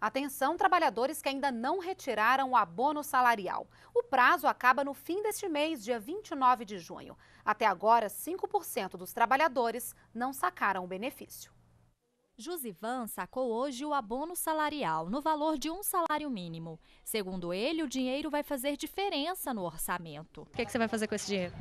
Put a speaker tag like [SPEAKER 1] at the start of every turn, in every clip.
[SPEAKER 1] Atenção, trabalhadores que ainda não retiraram o abono salarial. O prazo acaba no fim deste mês, dia 29 de junho. Até agora, 5% dos trabalhadores não sacaram o benefício. Josivan sacou hoje o abono salarial, no valor de um salário mínimo. Segundo ele, o dinheiro vai fazer diferença no orçamento. O que, é que você vai fazer com esse dinheiro?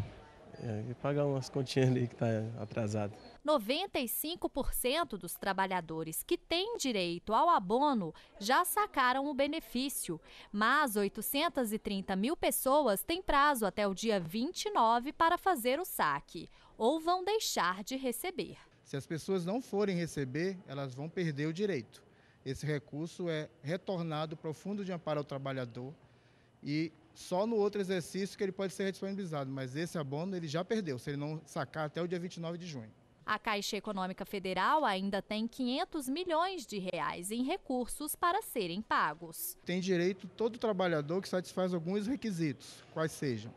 [SPEAKER 2] É, e pagar umas continhas ali que está atrasado.
[SPEAKER 1] 95% dos trabalhadores que têm direito ao abono já sacaram o benefício, mas 830 mil pessoas têm prazo até o dia 29 para fazer o saque ou vão deixar de receber.
[SPEAKER 2] Se as pessoas não forem receber, elas vão perder o direito. Esse recurso é retornado para o Fundo de Amparo ao Trabalhador e só no outro exercício que ele pode ser redisponibilizado, mas esse abono ele já perdeu, se ele não sacar até o dia 29 de junho.
[SPEAKER 1] A Caixa Econômica Federal ainda tem 500 milhões de reais em recursos para serem pagos.
[SPEAKER 2] Tem direito todo trabalhador que satisfaz alguns requisitos, quais sejam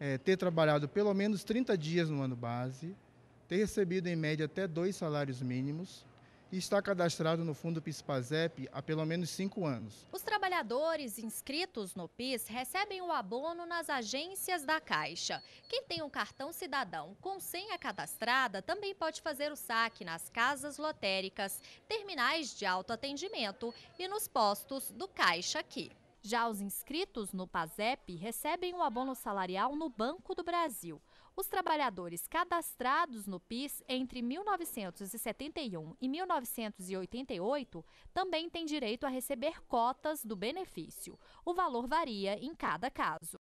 [SPEAKER 2] é, ter trabalhado pelo menos 30 dias no ano base, ter recebido em média até dois salários mínimos, e está cadastrado no Fundo PIS-PASEP há pelo menos cinco anos.
[SPEAKER 1] Os trabalhadores inscritos no PIS recebem o abono nas agências da Caixa. Quem tem um cartão cidadão com senha cadastrada também pode fazer o saque nas casas lotéricas, terminais de autoatendimento e nos postos do Caixa Aqui. Já os inscritos no PASEP recebem o abono salarial no Banco do Brasil. Os trabalhadores cadastrados no PIS entre 1971 e 1988 também têm direito a receber cotas do benefício. O valor varia em cada caso.